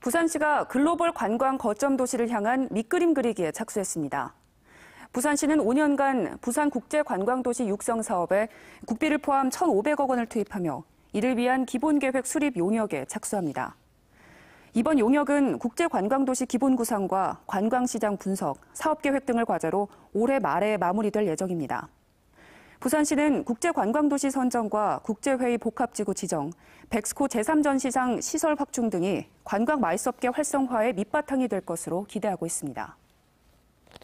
부산시가 글로벌 관광 거점 도시를 향한 밑그림 그리기에 착수했습니다. 부산시는 5년간 부산국제관광도시 육성 사업에 국비를 포함 1,500억 원을 투입하며 이를 위한 기본계획 수립 용역에 착수합니다. 이번 용역은 국제관광도시 기본 구상과 관광시장 분석, 사업계획 등을 과제로 올해 말에 마무리될 예정입니다. 부산시는 국제관광도시 선정과 국제회의 복합지구 지정, 백스코 제3전시장 시설 확충 등이 관광 마이스업계 활성화의 밑바탕이 될 것으로 기대하고 있습니다.